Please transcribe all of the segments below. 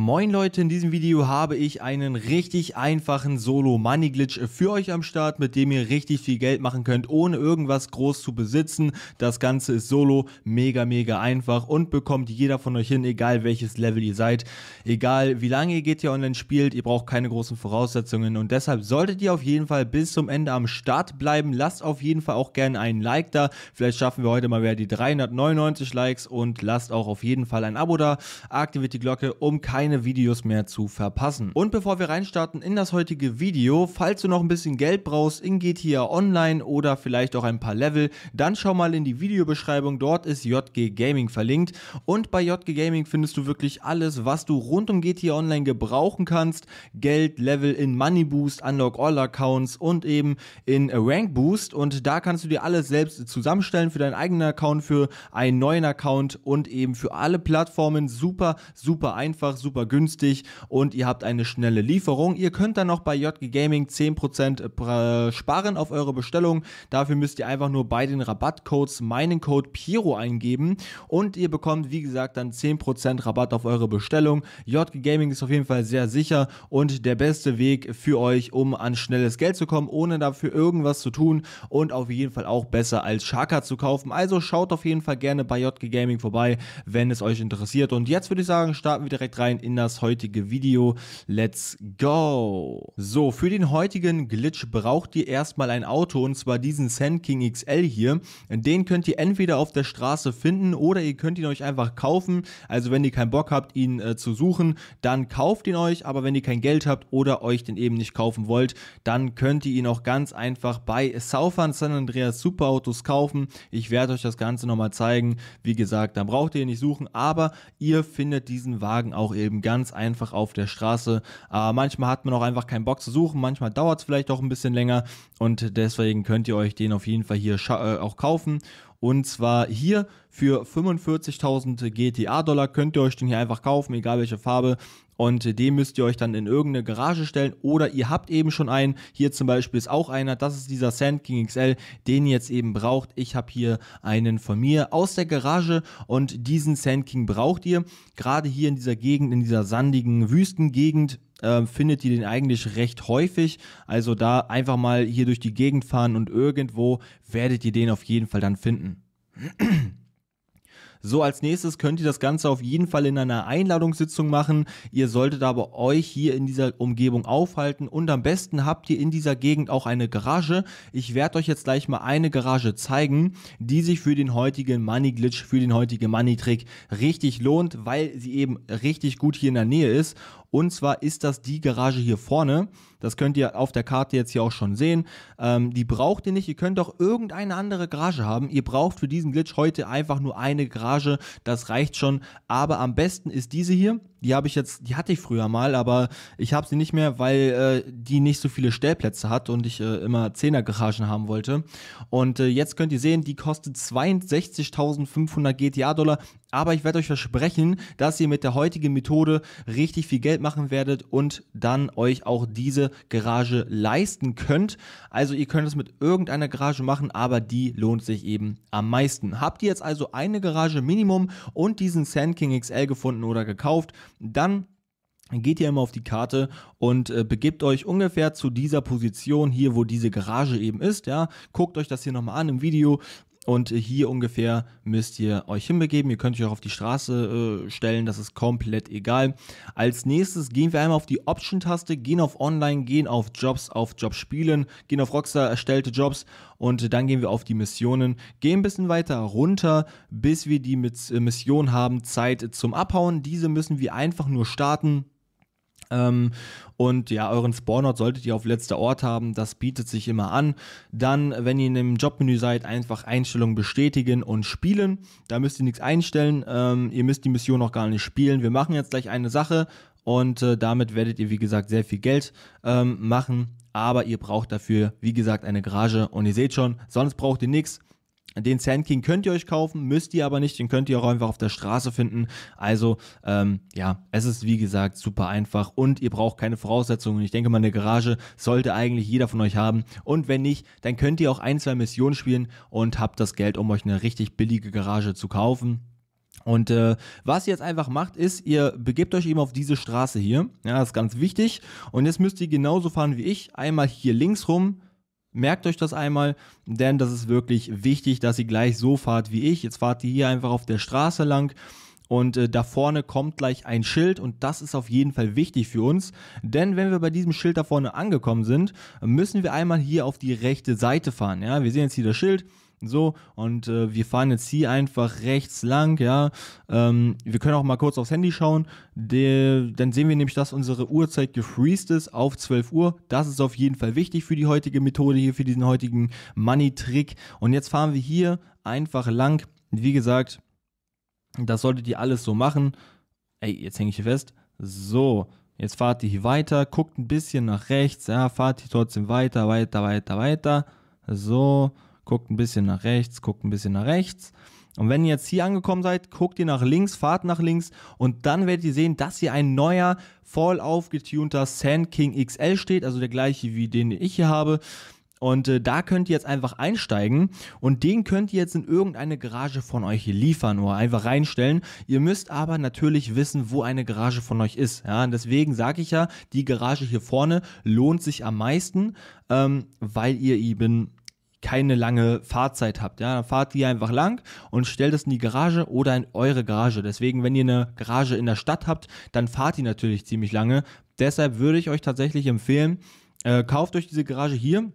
Moin Leute, in diesem Video habe ich einen richtig einfachen Solo Money Glitch für euch am Start, mit dem ihr richtig viel Geld machen könnt, ohne irgendwas groß zu besitzen. Das Ganze ist solo, mega, mega einfach und bekommt jeder von euch hin, egal welches Level ihr seid, egal wie lange ihr GTA Online spielt, ihr braucht keine großen Voraussetzungen und deshalb solltet ihr auf jeden Fall bis zum Ende am Start bleiben. Lasst auf jeden Fall auch gerne einen Like da, vielleicht schaffen wir heute mal wieder die 399 Likes und lasst auch auf jeden Fall ein Abo da, aktiviert die Glocke, um keine keine Videos mehr zu verpassen. Und bevor wir reinstarten in das heutige Video, falls du noch ein bisschen Geld brauchst in GTA Online oder vielleicht auch ein paar Level, dann schau mal in die Videobeschreibung, dort ist JG Gaming verlinkt und bei JG Gaming findest du wirklich alles, was du rund um GTA Online gebrauchen kannst. Geld, Level in Money Boost, Unlock All Accounts und eben in Rank Boost und da kannst du dir alles selbst zusammenstellen für deinen eigenen Account, für einen neuen Account und eben für alle Plattformen. Super, super einfach, super super günstig und ihr habt eine schnelle Lieferung. Ihr könnt dann noch bei JG Gaming 10% sparen auf eure Bestellung. Dafür müsst ihr einfach nur bei den Rabattcodes meinen Code Piro eingeben und ihr bekommt, wie gesagt, dann 10% Rabatt auf eure Bestellung. JG Gaming ist auf jeden Fall sehr sicher und der beste Weg für euch, um an schnelles Geld zu kommen, ohne dafür irgendwas zu tun und auf jeden Fall auch besser als Sharka zu kaufen. Also schaut auf jeden Fall gerne bei JG Gaming vorbei, wenn es euch interessiert. Und jetzt würde ich sagen, starten wir direkt rein rein in das heutige Video. Let's go! So, für den heutigen Glitch braucht ihr erstmal ein Auto und zwar diesen Sand King XL hier. Den könnt ihr entweder auf der Straße finden oder ihr könnt ihn euch einfach kaufen. Also wenn ihr keinen Bock habt, ihn äh, zu suchen, dann kauft ihn euch. Aber wenn ihr kein Geld habt oder euch den eben nicht kaufen wollt, dann könnt ihr ihn auch ganz einfach bei Southern San Andreas Superautos kaufen. Ich werde euch das Ganze nochmal zeigen. Wie gesagt, dann braucht ihr ihn nicht suchen, aber ihr findet diesen Wagen auch irgendwie eben ganz einfach auf der Straße. Aber äh, manchmal hat man auch einfach keinen Bock zu suchen, manchmal dauert es vielleicht auch ein bisschen länger und deswegen könnt ihr euch den auf jeden Fall hier äh, auch kaufen und zwar hier für 45.000 GTA-Dollar könnt ihr euch den hier einfach kaufen, egal welche Farbe. Und den müsst ihr euch dann in irgendeine Garage stellen. Oder ihr habt eben schon einen. Hier zum Beispiel ist auch einer. Das ist dieser Sand King XL, den ihr jetzt eben braucht. Ich habe hier einen von mir aus der Garage. Und diesen Sand King braucht ihr. Gerade hier in dieser Gegend, in dieser sandigen Wüstengegend ähm, findet ihr den eigentlich recht häufig. Also da einfach mal hier durch die Gegend fahren und irgendwo werdet ihr den auf jeden Fall dann finden. So, als nächstes könnt ihr das Ganze auf jeden Fall in einer Einladungssitzung machen. Ihr solltet aber euch hier in dieser Umgebung aufhalten und am besten habt ihr in dieser Gegend auch eine Garage. Ich werde euch jetzt gleich mal eine Garage zeigen, die sich für den heutigen Money Glitch, für den heutigen Money Trick richtig lohnt, weil sie eben richtig gut hier in der Nähe ist und zwar ist das die Garage hier vorne. Das könnt ihr auf der Karte jetzt hier auch schon sehen. Ähm, die braucht ihr nicht. Ihr könnt auch irgendeine andere Garage haben. Ihr braucht für diesen Glitch heute einfach nur eine Garage. Das reicht schon. Aber am besten ist diese hier die habe ich jetzt, die hatte ich früher mal, aber ich habe sie nicht mehr, weil äh, die nicht so viele Stellplätze hat und ich äh, immer Garagen haben wollte. Und äh, jetzt könnt ihr sehen, die kostet 62.500 GTA-Dollar. Aber ich werde euch versprechen, dass ihr mit der heutigen Methode richtig viel Geld machen werdet und dann euch auch diese Garage leisten könnt. Also ihr könnt es mit irgendeiner Garage machen, aber die lohnt sich eben am meisten. Habt ihr jetzt also eine Garage Minimum und diesen Sand King XL gefunden oder gekauft, dann geht ihr immer auf die Karte und äh, begebt euch ungefähr zu dieser Position hier, wo diese Garage eben ist, ja. Guckt euch das hier nochmal an im Video, und hier ungefähr müsst ihr euch hinbegeben. Ihr könnt euch auch auf die Straße äh, stellen, das ist komplett egal. Als nächstes gehen wir einmal auf die Option-Taste, gehen auf Online, gehen auf Jobs, auf Jobs spielen, gehen auf Rockstar erstellte Jobs und dann gehen wir auf die Missionen, gehen ein bisschen weiter runter, bis wir die äh, Mission haben, Zeit zum Abhauen. Diese müssen wir einfach nur starten. Ähm, und ja, euren Spawnort solltet ihr auf letzter Ort haben, das bietet sich immer an. Dann, wenn ihr in dem Jobmenü seid, einfach Einstellungen bestätigen und spielen. Da müsst ihr nichts einstellen, ähm, ihr müsst die Mission noch gar nicht spielen. Wir machen jetzt gleich eine Sache und äh, damit werdet ihr, wie gesagt, sehr viel Geld ähm, machen. Aber ihr braucht dafür, wie gesagt, eine Garage und ihr seht schon, sonst braucht ihr nichts. Den Sand King könnt ihr euch kaufen, müsst ihr aber nicht. Den könnt ihr auch einfach auf der Straße finden. Also, ähm, ja, es ist wie gesagt super einfach und ihr braucht keine Voraussetzungen. Ich denke mal, eine Garage sollte eigentlich jeder von euch haben. Und wenn nicht, dann könnt ihr auch ein, zwei Missionen spielen und habt das Geld, um euch eine richtig billige Garage zu kaufen. Und äh, was ihr jetzt einfach macht, ist, ihr begebt euch eben auf diese Straße hier. Ja, das ist ganz wichtig. Und jetzt müsst ihr genauso fahren wie ich. Einmal hier links rum, Merkt euch das einmal, denn das ist wirklich wichtig, dass ihr gleich so fahrt wie ich. Jetzt fahrt ihr hier einfach auf der Straße lang und äh, da vorne kommt gleich ein Schild und das ist auf jeden Fall wichtig für uns, denn wenn wir bei diesem Schild da vorne angekommen sind, müssen wir einmal hier auf die rechte Seite fahren. Ja, wir sehen jetzt hier das Schild, so, und äh, wir fahren jetzt hier einfach rechts lang, ja. Ähm, wir können auch mal kurz aufs Handy schauen. De, dann sehen wir nämlich, dass unsere Uhrzeit gefreezed ist auf 12 Uhr. Das ist auf jeden Fall wichtig für die heutige Methode hier, für diesen heutigen Money-Trick. Und jetzt fahren wir hier einfach lang. Wie gesagt, das solltet ihr alles so machen. Ey, jetzt hänge ich hier fest. So, jetzt fahrt ihr hier weiter, guckt ein bisschen nach rechts, ja, fahrt hier trotzdem weiter, weiter, weiter, weiter. So, guckt ein bisschen nach rechts, guckt ein bisschen nach rechts. Und wenn ihr jetzt hier angekommen seid, guckt ihr nach links, fahrt nach links und dann werdet ihr sehen, dass hier ein neuer, voll aufgetunter Sand King XL steht, also der gleiche wie den, den ich hier habe. Und äh, da könnt ihr jetzt einfach einsteigen und den könnt ihr jetzt in irgendeine Garage von euch liefern oder einfach reinstellen. Ihr müsst aber natürlich wissen, wo eine Garage von euch ist. Ja? Und deswegen sage ich ja, die Garage hier vorne lohnt sich am meisten, ähm, weil ihr eben keine lange Fahrzeit habt. Ja, dann fahrt die einfach lang und stellt es in die Garage oder in eure Garage. Deswegen, wenn ihr eine Garage in der Stadt habt, dann fahrt die natürlich ziemlich lange. Deshalb würde ich euch tatsächlich empfehlen, äh, kauft euch diese Garage hier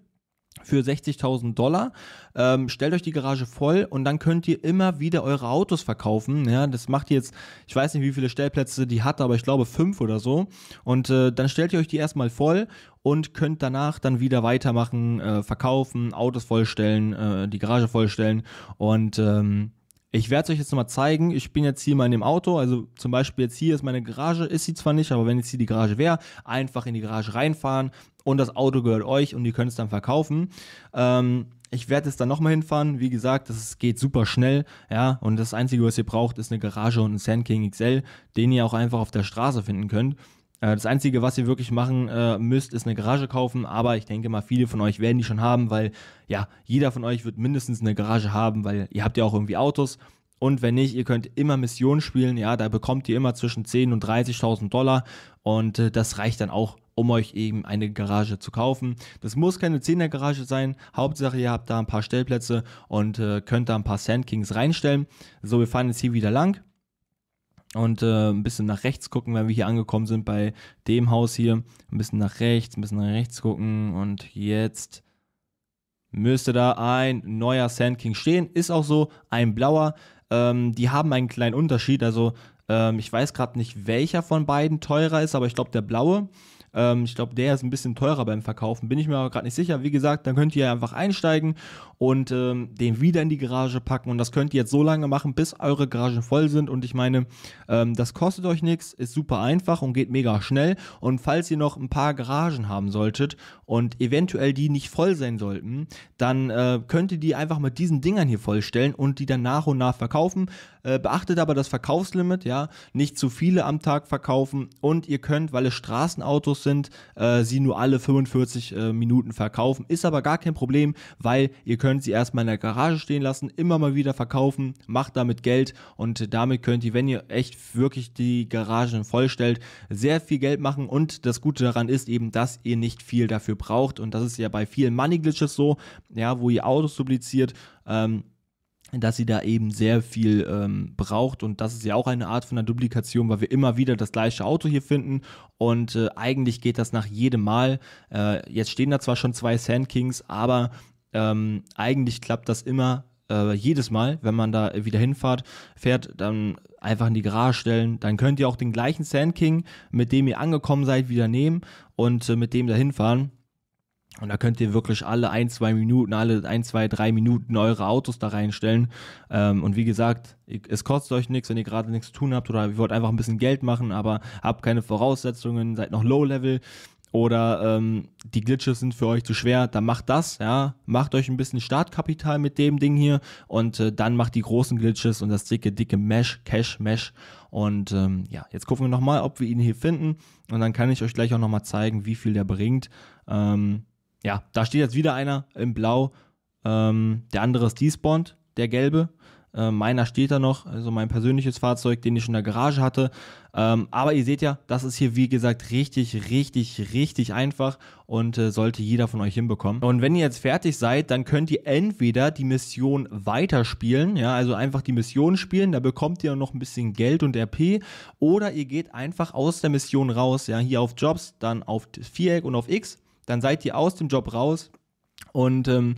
für 60.000 Dollar. Ähm, stellt euch die Garage voll und dann könnt ihr immer wieder eure Autos verkaufen. Ja, das macht ihr jetzt, ich weiß nicht, wie viele Stellplätze die hat, aber ich glaube fünf oder so. Und äh, dann stellt ihr euch die erstmal voll und könnt danach dann wieder weitermachen, äh, verkaufen, Autos vollstellen, äh, die Garage vollstellen und ähm, ich werde es euch jetzt nochmal zeigen. Ich bin jetzt hier mal in dem Auto. Also zum Beispiel jetzt hier ist meine Garage. Ist sie zwar nicht, aber wenn jetzt hier die Garage wäre, einfach in die Garage reinfahren und das Auto gehört euch und ihr könnt es dann verkaufen. Ähm, ich werde es dann nochmal hinfahren. Wie gesagt, das geht super schnell. Ja, und das Einzige, was ihr braucht, ist eine Garage und ein Sand King XL, den ihr auch einfach auf der Straße finden könnt. Äh, das Einzige, was ihr wirklich machen äh, müsst, ist eine Garage kaufen, aber ich denke mal, viele von euch werden die schon haben, weil ja, jeder von euch wird mindestens eine Garage haben, weil ihr habt ja auch irgendwie Autos. Und wenn nicht, ihr könnt immer Missionen spielen, ja, da bekommt ihr immer zwischen 10.000 und 30.000 Dollar und äh, das reicht dann auch, um euch eben eine Garage zu kaufen. Das muss keine 10er Garage sein, Hauptsache ihr habt da ein paar Stellplätze und könnt da ein paar Sandkings reinstellen. So, wir fahren jetzt hier wieder lang und äh, ein bisschen nach rechts gucken, wenn wir hier angekommen sind bei dem Haus hier. Ein bisschen nach rechts, ein bisschen nach rechts gucken und jetzt müsste da ein neuer Sand King stehen. Ist auch so, ein blauer. Ähm, die haben einen kleinen Unterschied. Also ähm, ich weiß gerade nicht, welcher von beiden teurer ist, aber ich glaube der blaue. Ähm, ich glaube, der ist ein bisschen teurer beim Verkaufen, bin ich mir aber gerade nicht sicher. Wie gesagt, dann könnt ihr einfach einsteigen und ähm, den wieder in die Garage packen. Und das könnt ihr jetzt so lange machen, bis eure Garagen voll sind. Und ich meine, ähm, das kostet euch nichts, ist super einfach und geht mega schnell. Und falls ihr noch ein paar Garagen haben solltet und eventuell die nicht voll sein sollten, dann äh, könnt ihr die einfach mit diesen Dingern hier vollstellen und die dann nach und nach verkaufen. Äh, beachtet aber das Verkaufslimit, ja, nicht zu viele am Tag verkaufen. Und ihr könnt, weil es Straßenautos sind, äh, sie nur alle 45 äh, Minuten verkaufen. Ist aber gar kein Problem, weil ihr könnt sie erstmal in der Garage stehen lassen, immer mal wieder verkaufen, macht damit Geld und damit könnt ihr, wenn ihr echt wirklich die Garagen vollstellt, sehr viel Geld machen und das Gute daran ist eben, dass ihr nicht viel dafür braucht und das ist ja bei vielen Money Glitches so, ja, wo ihr Autos dupliziert, ähm, dass sie da eben sehr viel ähm, braucht. Und das ist ja auch eine Art von einer Duplikation, weil wir immer wieder das gleiche Auto hier finden. Und äh, eigentlich geht das nach jedem Mal. Äh, jetzt stehen da zwar schon zwei Sand Kings, aber ähm, eigentlich klappt das immer. Äh, jedes Mal, wenn man da wieder hinfahrt, fährt, dann einfach in die Garage stellen. Dann könnt ihr auch den gleichen Sand King, mit dem ihr angekommen seid, wieder nehmen und äh, mit dem da hinfahren. Und da könnt ihr wirklich alle ein, zwei Minuten, alle ein, zwei, drei Minuten eure Autos da reinstellen. Ähm, und wie gesagt, es kostet euch nichts, wenn ihr gerade nichts zu tun habt oder ihr wollt einfach ein bisschen Geld machen, aber habt keine Voraussetzungen, seid noch Low-Level oder ähm, die Glitches sind für euch zu schwer, dann macht das, ja, macht euch ein bisschen Startkapital mit dem Ding hier und äh, dann macht die großen Glitches und das dicke, dicke Mesh, Cash, Mesh und ähm, ja, jetzt gucken wir nochmal, ob wir ihn hier finden und dann kann ich euch gleich auch nochmal zeigen, wie viel der bringt. Ähm, ja, da steht jetzt wieder einer im Blau. Ähm, der andere ist despawned, der gelbe. Äh, meiner steht da noch, also mein persönliches Fahrzeug, den ich schon in der Garage hatte. Ähm, aber ihr seht ja, das ist hier wie gesagt richtig, richtig, richtig einfach und äh, sollte jeder von euch hinbekommen. Und wenn ihr jetzt fertig seid, dann könnt ihr entweder die Mission weiterspielen, ja, also einfach die Mission spielen, da bekommt ihr noch ein bisschen Geld und RP oder ihr geht einfach aus der Mission raus, ja, hier auf Jobs, dann auf Viereck und auf X dann seid ihr aus dem Job raus und ähm,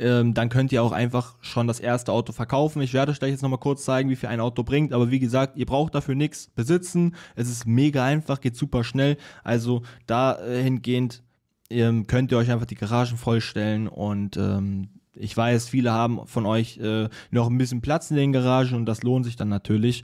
ähm, dann könnt ihr auch einfach schon das erste Auto verkaufen. Ich werde euch gleich jetzt nochmal kurz zeigen, wie viel ein Auto bringt. Aber wie gesagt, ihr braucht dafür nichts besitzen. Es ist mega einfach, geht super schnell. Also dahingehend ähm, könnt ihr euch einfach die Garagen vollstellen und ähm, ich weiß, viele haben von euch äh, noch ein bisschen Platz in den Garagen und das lohnt sich dann natürlich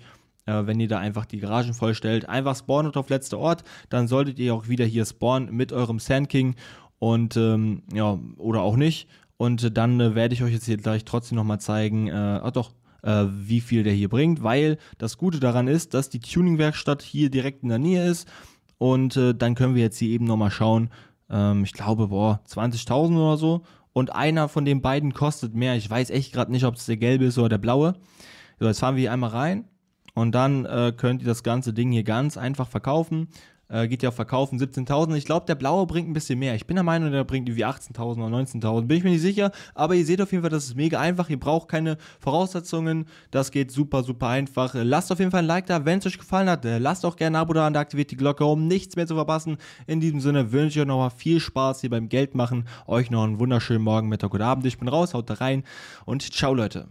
äh, wenn ihr da einfach die Garagen vollstellt. Einfach spawnet auf letzter Ort, dann solltet ihr auch wieder hier spawnen mit eurem Sand King und ähm, ja, oder auch nicht. Und dann äh, werde ich euch jetzt hier gleich trotzdem nochmal zeigen, äh, ach doch, äh, wie viel der hier bringt, weil das Gute daran ist, dass die Tuning-Werkstatt hier direkt in der Nähe ist. Und äh, dann können wir jetzt hier eben nochmal schauen, ähm, ich glaube, boah, 20.000 oder so. Und einer von den beiden kostet mehr. Ich weiß echt gerade nicht, ob es der gelbe ist oder der blaue. So, jetzt fahren wir hier einmal rein. Und dann äh, könnt ihr das ganze Ding hier ganz einfach verkaufen. Äh, geht ja auf Verkaufen 17.000. Ich glaube, der blaue bringt ein bisschen mehr. Ich bin der Meinung, der bringt irgendwie 18.000 oder 19.000. Bin ich mir nicht sicher. Aber ihr seht auf jeden Fall, das ist mega einfach. Ihr braucht keine Voraussetzungen. Das geht super, super einfach. Lasst auf jeden Fall ein Like da, wenn es euch gefallen hat. Äh, lasst auch gerne ein Abo da und aktiviert die Glocke, um nichts mehr zu verpassen. In diesem Sinne wünsche ich euch nochmal viel Spaß hier beim Geld machen. Euch noch einen wunderschönen Morgen, Mittag oder Abend. Ich bin raus, haut da rein und ciao, Leute.